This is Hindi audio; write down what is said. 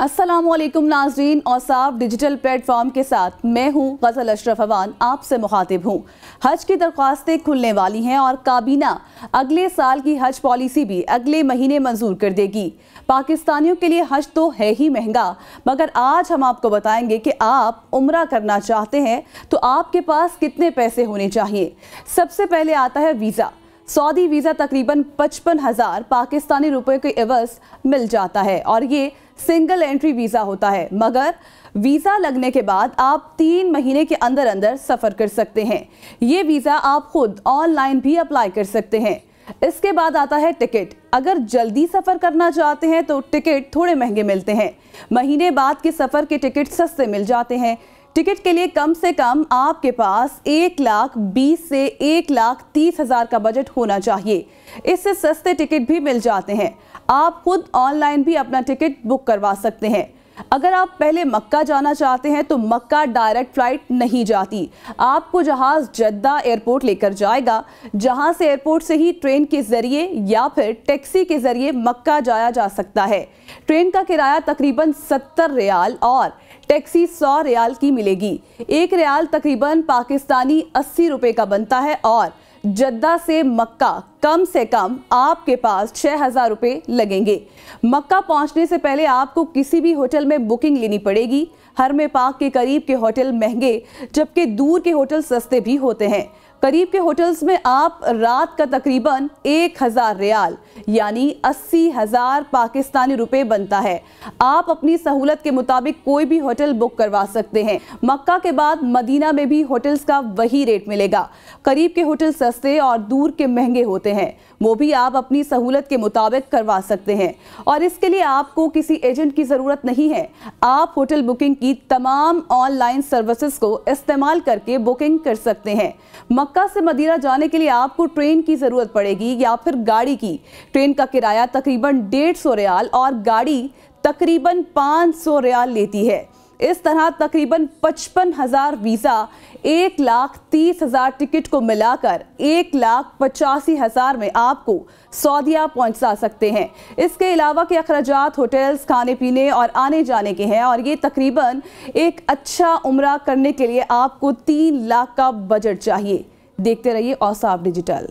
असलम नाजरीन और साफ डिजिटल प्लेटफॉर्म के साथ मैं हूं गज़ल अशरफ अवान आपसे मुखातिब हूं हज की दरख्वास्तें खुलने वाली हैं और काबीना अगले साल की हज पॉलिसी भी अगले महीने मंजूर कर देगी पाकिस्तानियों के लिए हज तो है ही महंगा मगर आज हम आपको बताएंगे कि आप उम्र करना चाहते हैं तो आपके पास कितने पैसे होने चाहिए सबसे पहले आता है वीज़ा सऊदी वीज़ा तकरीबन पचपन हज़ार पाकिस्तानी रुपये के एवज मिल जाता है और ये सिंगल एंट्री वीज़ा होता है मगर वीज़ा लगने के बाद आप तीन महीने के अंदर अंदर सफ़र कर सकते हैं ये वीज़ा आप खुद ऑनलाइन भी अप्लाई कर सकते हैं इसके बाद आता है टिकट अगर जल्दी सफ़र करना चाहते हैं तो टिकट थोड़े महंगे मिलते हैं महीने बाद के सफ़र के टिकट सस्ते मिल जाते हैं टिकट के लिए कम से कम आपके पास एक लाख बीस से एक लाख तीस हजार का बजट होना चाहिए इससे सस्ते टिकट भी मिल जाते हैं आप खुद ऑनलाइन भी अपना टिकट बुक करवा सकते हैं अगर आप पहले मक्का जाना चाहते हैं तो मक्का डायरेक्ट फ्लाइट नहीं जाती आपको जहाज जद्दा एयरपोर्ट लेकर जाएगा जहां से एयरपोर्ट से ही ट्रेन के जरिए या फिर टैक्सी के जरिए मक्का जाया जा सकता है ट्रेन का किराया तकरीबन सत्तर रियाल और टैक्सी सौ रियाल की मिलेगी एक रियाल तकरीबन पाकिस्तानी अस्सी रुपए का बनता है और जद्दा से मक्का कम से कम आपके पास छह हज़ार रुपए लगेंगे मक्का पहुंचने से पहले आपको किसी भी होटल में बुकिंग लेनी पड़ेगी हर में पाक के करीब के होटल महंगे जबकि दूर के होटल सस्ते भी होते हैं करीब के होटल्स में आप रात का तकरीबन एक हज़ार रियाल यानी अस्सी हज़ार पाकिस्तानी रुपए बनता है आप अपनी सहूलत के मुताबिक कोई भी होटल बुक करवा सकते हैं मक्का के बाद मदीना में भी होटल्स का वही रेट मिलेगा करीब के होटल सस्ते और दूर के महंगे होते हैं वो भी आप अपनी सहूलत के मुताबिक करवा सकते हैं और इसके लिए आपको किसी एजेंट की ज़रूरत नहीं है आप होटल बुकिंग की तमाम ऑनलाइन सर्विसेज को इस्तेमाल करके बुकिंग कर सकते हैं मक्का से मदीना जाने के लिए आपको ट्रेन की ज़रूरत पड़ेगी या फिर गाड़ी की ट्रेन का किराया तकरीबन डेढ़ सौ रियाल और गाड़ी तकरीबन पाँच सौ रियाल लेती है इस तरह तकरीबन पचपन हज़ार वीज़ा एक लाख तीस हज़ार टिकट को मिलाकर एक लाख पचासी हज़ार में आपको सऊदिया पहुंचा सकते हैं इसके अलावा के अखराज होटल्स खाने पीने और आने जाने के हैं और ये तकरीबन एक अच्छा उम्र करने के लिए आपको तीन लाख का बजट चाहिए देखते रहिए औसाफ डिजिटल